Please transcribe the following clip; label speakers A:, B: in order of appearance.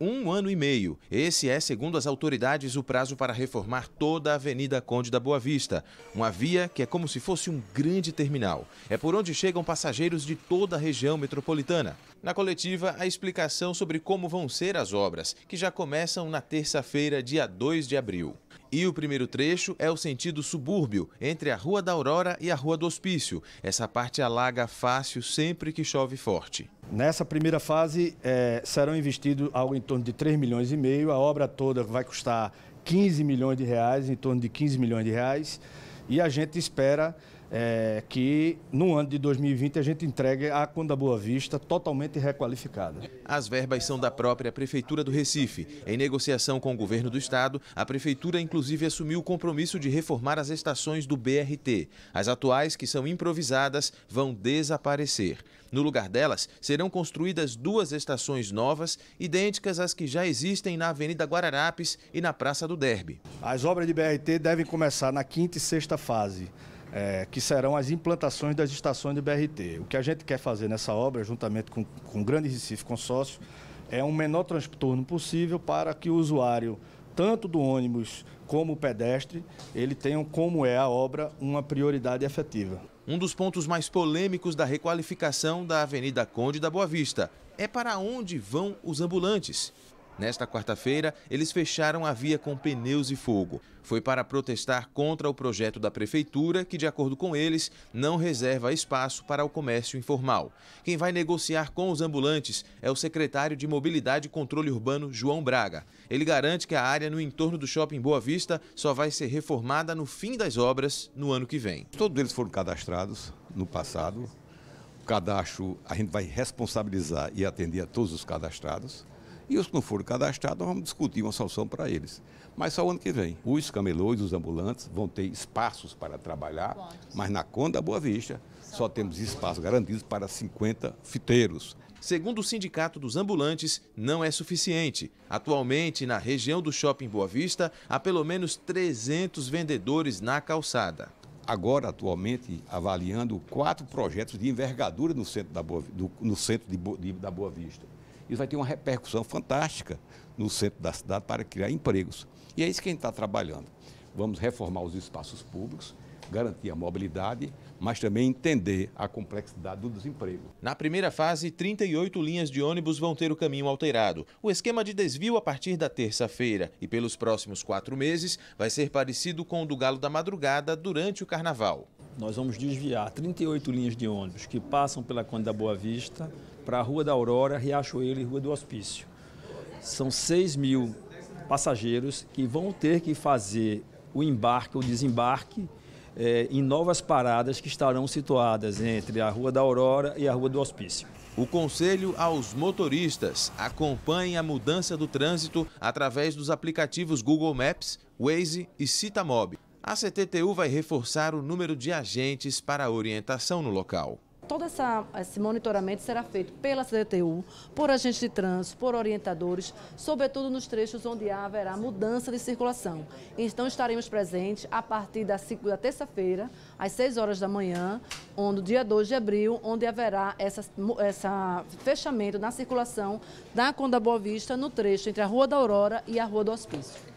A: um ano e meio. Esse é, segundo as autoridades, o prazo para reformar toda a Avenida Conde da Boa Vista, uma via que é como se fosse um grande terminal. É por onde chegam passageiros de toda a região metropolitana. Na coletiva, a explicação sobre como vão ser as obras, que já começam na terça-feira, dia 2 de abril. E o primeiro trecho é o sentido subúrbio, entre a Rua da Aurora e a Rua do Hospício. Essa parte alaga fácil sempre que chove forte.
B: Nessa primeira fase é, serão investidos algo em torno de 3 milhões e meio. A obra toda vai custar 15 milhões de reais, em torno de 15 milhões de reais. E a gente espera é, que no ano de 2020 a gente entregue a Conda Boa Vista totalmente requalificada.
A: As verbas são da própria Prefeitura do Recife. Em negociação com o governo do estado, a Prefeitura inclusive assumiu o compromisso de reformar as estações do BRT. As atuais, que são improvisadas, vão desaparecer. No lugar delas, serão construídas duas estações novas, idênticas às que já existem na Avenida Guararapes e na Praça do Derby.
B: As obras de BRT devem começar na quinta e sexta fase é, que serão as implantações das estações de BRT. O que a gente quer fazer nessa obra, juntamente com, com o Grande Recife Consórcio, é um menor transtorno possível para que o usuário, tanto do ônibus como o pedestre, ele tenha como é a obra, uma prioridade efetiva. Um dos pontos mais polêmicos
A: da requalificação da Avenida Conde da Boa Vista é para onde vão os ambulantes. Nesta quarta-feira, eles fecharam a via com pneus e fogo. Foi para protestar contra o projeto da prefeitura, que, de acordo com eles, não reserva espaço para o comércio informal. Quem vai negociar com os ambulantes é o secretário de Mobilidade e Controle Urbano, João Braga. Ele garante que a área no entorno do shopping Boa Vista só vai ser
C: reformada no fim das obras no ano que vem. Todos eles foram cadastrados no passado. O cadastro, a gente vai responsabilizar e atender a todos os cadastrados. E os que não foram cadastrados, vamos discutir uma solução para eles. Mas só o ano que vem. Os camelões, os ambulantes, vão ter espaços para trabalhar, Quantos? mas na Conda Boa Vista só, só temos espaços garantidos para 50 fiteiros. Segundo o Sindicato dos Ambulantes, não é
A: suficiente. Atualmente, na região do Shopping Boa Vista, há pelo menos 300
C: vendedores na calçada agora atualmente avaliando quatro projetos de envergadura no centro da Boa, do, no centro de, de, da Boa Vista. Isso vai ter uma repercussão fantástica no centro da cidade para criar empregos. E é isso que a gente está trabalhando. Vamos reformar os espaços públicos, garantir a mobilidade, mas também entender a complexidade do desemprego. Na
A: primeira fase, 38 linhas de ônibus vão ter o caminho alterado. O esquema de desvio a partir da terça-feira e pelos próximos quatro meses vai ser parecido com o do Galo da Madrugada durante o Carnaval. Nós vamos desviar 38 linhas de ônibus que
B: passam pela Conde da Boa Vista, para a Rua da Aurora, Riachuelo e Rua do Hospício. São 6 mil passageiros que vão ter que fazer o embarque
A: ou desembarque é, em novas paradas que estarão situadas entre a Rua da Aurora e a Rua do Hospício. O conselho aos motoristas: acompanhem a mudança do trânsito através dos aplicativos Google Maps, Waze e Citamob. A CTTU vai reforçar o número de agentes para orientação no local
C: todo essa, esse monitoramento será feito pela CDTU, por agentes de trânsito, por orientadores, sobretudo nos trechos onde haverá mudança de circulação. Então estaremos presentes a partir da, da terça-feira, às 6 horas da manhã, onde, dia 2 de abril, onde haverá esse essa fechamento na circulação da Conda Boa Vista no trecho entre a Rua da Aurora e a Rua do Hospício.